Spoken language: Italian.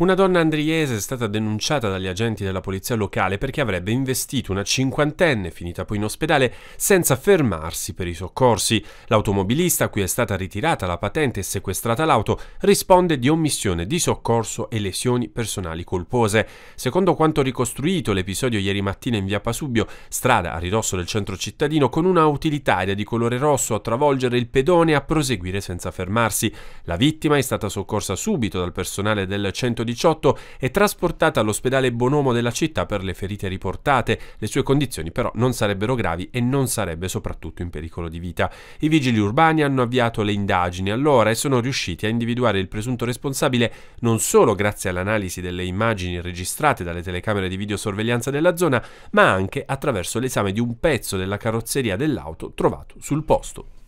Una donna andriese è stata denunciata dagli agenti della polizia locale perché avrebbe investito una cinquantenne, finita poi in ospedale, senza fermarsi per i soccorsi. L'automobilista, a cui è stata ritirata la patente e sequestrata l'auto, risponde di omissione di soccorso e lesioni personali colpose. Secondo quanto ricostruito, l'episodio ieri mattina in via Pasubio, strada a ridosso del centro cittadino, con una utilitaria di colore rosso a travolgere il pedone e a proseguire senza fermarsi. La vittima è stata soccorsa subito dal personale del centro di 18 è trasportata all'ospedale Bonomo della città per le ferite riportate. Le sue condizioni però non sarebbero gravi e non sarebbe soprattutto in pericolo di vita. I vigili urbani hanno avviato le indagini allora e sono riusciti a individuare il presunto responsabile non solo grazie all'analisi delle immagini registrate dalle telecamere di videosorveglianza della zona, ma anche attraverso l'esame di un pezzo della carrozzeria dell'auto trovato sul posto.